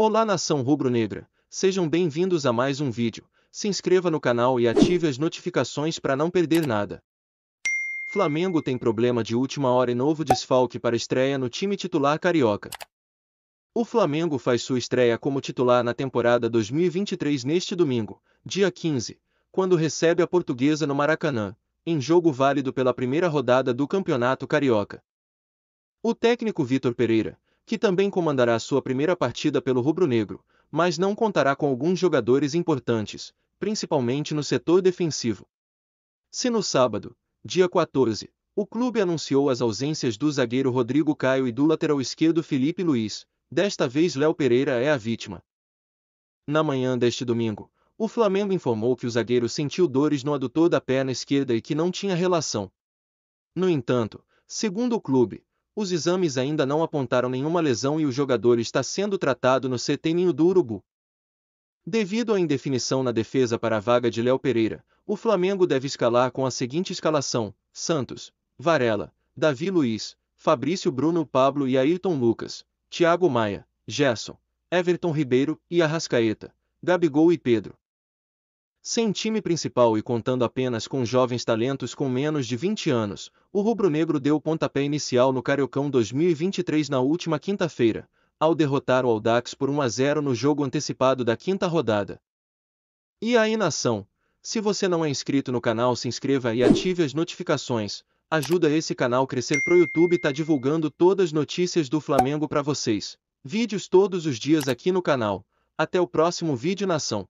Olá nação rubro-negra, sejam bem-vindos a mais um vídeo, se inscreva no canal e ative as notificações para não perder nada. Flamengo tem problema de última hora e novo desfalque para estreia no time titular carioca. O Flamengo faz sua estreia como titular na temporada 2023 neste domingo, dia 15, quando recebe a portuguesa no Maracanã, em jogo válido pela primeira rodada do Campeonato Carioca. O técnico Vitor Pereira, que também comandará sua primeira partida pelo rubro-negro, mas não contará com alguns jogadores importantes, principalmente no setor defensivo. Se no sábado, dia 14, o clube anunciou as ausências do zagueiro Rodrigo Caio e do lateral esquerdo Felipe Luiz, desta vez Léo Pereira é a vítima. Na manhã deste domingo, o Flamengo informou que o zagueiro sentiu dores no adutor da perna esquerda e que não tinha relação. No entanto, segundo o clube, os exames ainda não apontaram nenhuma lesão e o jogador está sendo tratado no CT Ninho do Urubu. Devido à indefinição na defesa para a vaga de Léo Pereira, o Flamengo deve escalar com a seguinte escalação: Santos, Varela, Davi Luiz, Fabrício Bruno Pablo e Ayrton Lucas, Thiago Maia, Gerson, Everton Ribeiro e Arrascaeta, Gabigol e Pedro. Sem time principal e contando apenas com jovens talentos com menos de 20 anos, o rubro-negro deu o pontapé inicial no Cariocão 2023 na última quinta-feira, ao derrotar o Aldax por 1 a 0 no jogo antecipado da quinta rodada. E aí, nação, se você não é inscrito no canal, se inscreva e ative as notificações. Ajuda esse canal crescer pro YouTube e tá divulgando todas as notícias do Flamengo para vocês. Vídeos todos os dias aqui no canal. Até o próximo vídeo, nação.